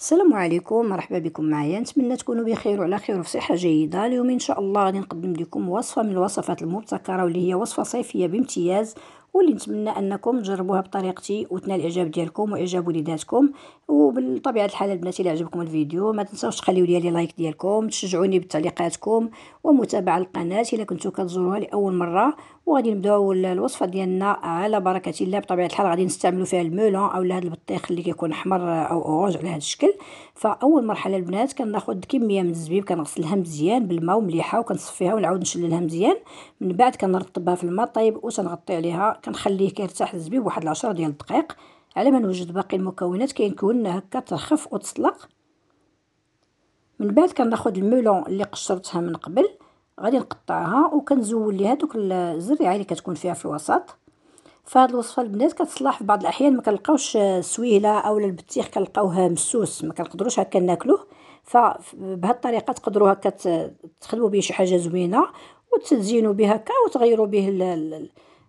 السلام عليكم مرحبا بكم معايا نتمنى تكونوا بخير وعلى خير وفي صحه جيده اليوم ان شاء الله غادي نقدم لكم وصفه من الوصفات المبتكره واللي هي وصفه صيفيه بامتياز واللي نتمنى انكم تجربوها بطريقتي وتنال الاعجاب ديالكم واعجاب وليداتكم وبالطبيعه الحال البنات الى عجبكم الفيديو ما تنساوش تخليو لي لايك ديالكم تشجعوني بتعليقاتكم ومتابعه القناه الا كنتو كتزوروها لاول مره وغادي نبداو الوصفه ديالنا على بركه الله بطبيعه الحال غادي نستعملوا فيها المولون اولا هذا البطيخ اللي كيكون احمر او اورانج على هذا الشكل فاول مرحله البنات كناخذ كميه من الزبيب كنغسلها مزيان بالماء ومليحه وكنصفيها ونعاود نشللها مزيان من بعد كنرطبها في الماء طايب وتنغطي عليها كنخليه كيرتاح الزبيب واحد 10 ديال الدقائق على ما نوجد باقي المكونات كينكون هكا ترخف وتسلق من بعد كناخذ المولون اللي قشرتها من قبل غادي نقطعها وكنزول ليها دوك الزريعه اللي كتكون فيها في الوسط فهاد الوصفه البنات كتصلح في بعض الاحيان ما كنلقاوش السويله اولا البطيخ كنلقاوه مسوس ما كنقدروش هكا ناكلوه فبهاد الطريقه تقدروا هكا تخدموا به شي حاجه زوينه وتزينوا به هكا وتغيروا به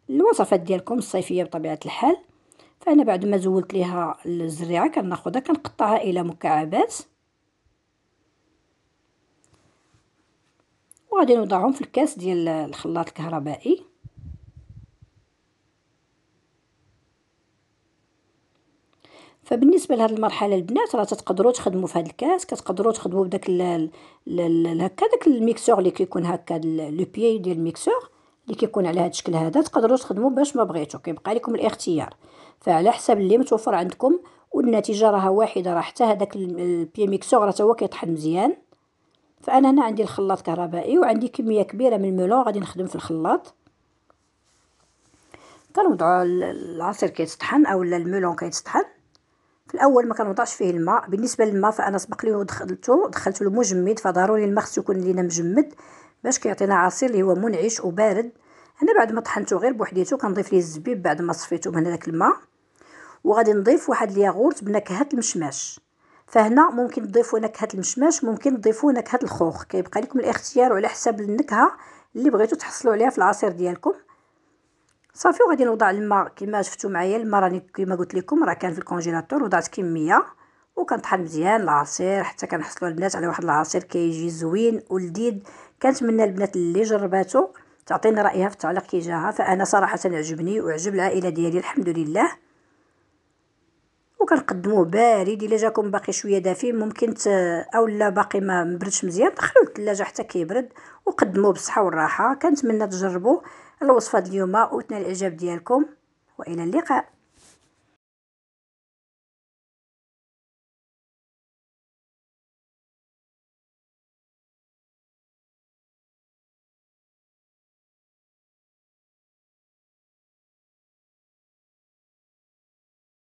الوصفات ديالكم الصيفيه بطبيعه الحال فانا بعد ما زولت ليها الزريعه كناخذها كنقطعها الى مكعبات وغادي نوضعهم في الكاس ديال الخلاط الكهربائي فبالنسبه لهاد المرحله البنات راه تقدروا تخدموا في هاد الكاس كتقدروا تخدموا بداك هكا داك الميكسور اللي كيكون هكا لو بيي ديال الميكسور اللي كيكون على هاد الشكل هذا تقدروا تخدموا باش ما بغيتو كيبقى لكم الاختيار فعلى حسب اللي متوفر عندكم والنتيجه راها واحده راه حتى هذاك البيي ميكسور راه هو كيطحن مزيان فأنا هنا عندي الخلاط كهربائي وعندي كمية كبيرة من الملون غادي نخدم في الخلاط كنوضعو العصير كيتطحن اولا الملون كيتطحن في الاول ما كنوضعش فيه الماء بالنسبه للماء فانا سبق لي ودخلته دخلته المجمد فضروري الماء خصو يكون لينا مجمد باش كيعطينا عصير اللي هو منعش وبارد هنا بعد ما طحنته غير بوحديته كنضيف ليه الزبيب بعد ما صفيته من هذاك الماء وغادي نضيف واحد الياغورت بنكهه المشماش فهنا ممكن تضيفوا نكهه المشماش ممكن تضيفوا نكهه الخوخ كيبقى لكم الاختيار وعلى حساب النكهه اللي بغيتوا تحصلوا عليها في العصير ديالكم صافي وغادي نوضع الماء كما شفتوا معايا الماء راني كما قلت لكم راه كان في الكونجيلاتور وضعت كميه وكنطحن مزيان العصير حتى كنحصلوا البنات على واحد العصير كيجي كي زوين ولذيذ كنتمنى البنات اللي جرباتو تعطيني رايها في التعليق كي جاها فانا صراحه عجبني وعجب العائله ديالي الحمد لله وكنقدموه بارد الا جاكم باقي شويه دافي ممكن ت... اولا باقي ما مبردش مزيان دخلوه للثلاجه حتى كيبرد وقدموه بالصحه والراحه كنتمنى تجربوا الوصفه اليوم وتنال الاعجاب ديالكم والى اللقاء